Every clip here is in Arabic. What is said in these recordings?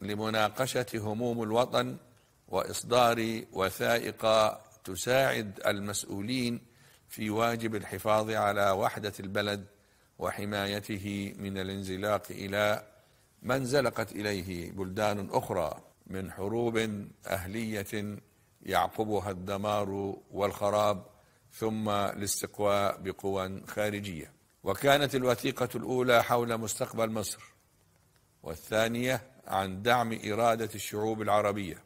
لمناقشه هموم الوطن واصدار وثائق تساعد المسؤولين في واجب الحفاظ على وحده البلد وحمايته من الانزلاق الى ما انزلقت اليه بلدان اخرى من حروب اهليه يعقبها الدمار والخراب ثم الاستقواء بقوى خارجيه وكانت الوثيقه الاولى حول مستقبل مصر والثانيه عن دعم إرادة الشعوب العربية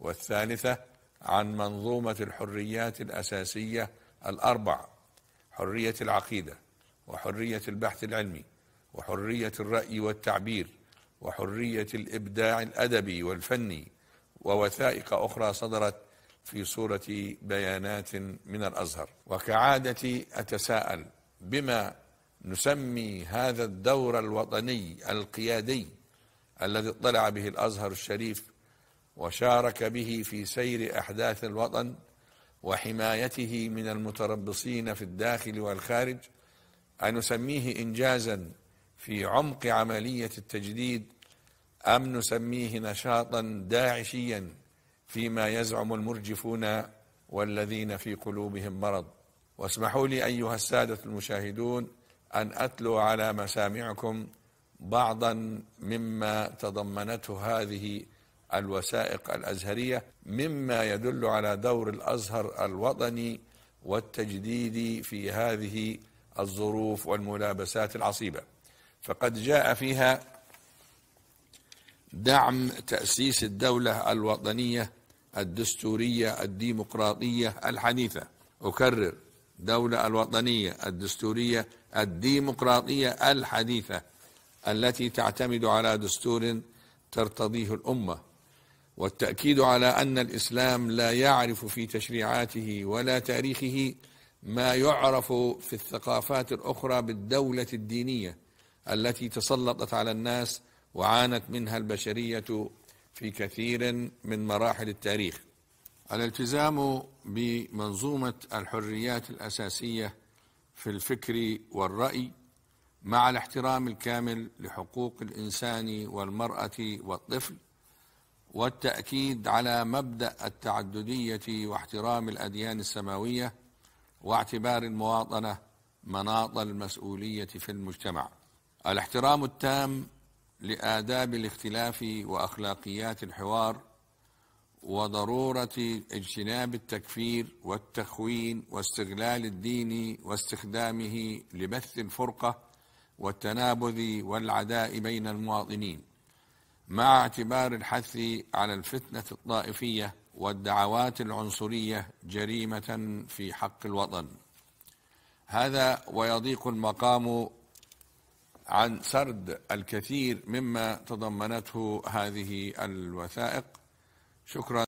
والثالثة عن منظومة الحريات الأساسية الأربع حرية العقيدة وحرية البحث العلمي وحرية الرأي والتعبير وحرية الإبداع الأدبي والفني ووثائق أخرى صدرت في صورة بيانات من الأزهر وكعادتي أتساءل بما نسمي هذا الدور الوطني القيادي الذي اطلع به الازهر الشريف وشارك به في سير احداث الوطن وحمايته من المتربصين في الداخل والخارج ان نسميه انجازا في عمق عمليه التجديد ام نسميه نشاطا داعشيا فيما يزعم المرجفون والذين في قلوبهم مرض واسمحوا لي ايها الساده المشاهدون ان اتلو على مسامعكم بعضا مما تضمنته هذه الوثائق الازهريه مما يدل على دور الازهر الوطني والتجديد في هذه الظروف والملابسات العصيبه فقد جاء فيها دعم تاسيس الدوله الوطنيه الدستوريه الديمقراطيه الحديثه اكرر دوله الوطنيه الدستوريه الديمقراطيه الحديثه التي تعتمد على دستور ترتضيه الامه والتاكيد على ان الاسلام لا يعرف في تشريعاته ولا تاريخه ما يعرف في الثقافات الاخرى بالدوله الدينيه التي تسلطت على الناس وعانت منها البشريه في كثير من مراحل التاريخ الالتزام بمنظومه الحريات الاساسيه في الفكر والراي مع الاحترام الكامل لحقوق الإنسان والمرأة والطفل والتأكيد على مبدأ التعددية واحترام الأديان السماوية واعتبار المواطنة مناط المسؤولية في المجتمع الاحترام التام لآداب الاختلاف وأخلاقيات الحوار وضرورة اجتناب التكفير والتخوين واستغلال الدين واستخدامه لبث الفرقة والتنابذ والعداء بين المواطنين مع اعتبار الحث على الفتنة الطائفية والدعوات العنصرية جريمة في حق الوطن هذا ويضيق المقام عن سرد الكثير مما تضمنته هذه الوثائق شكرا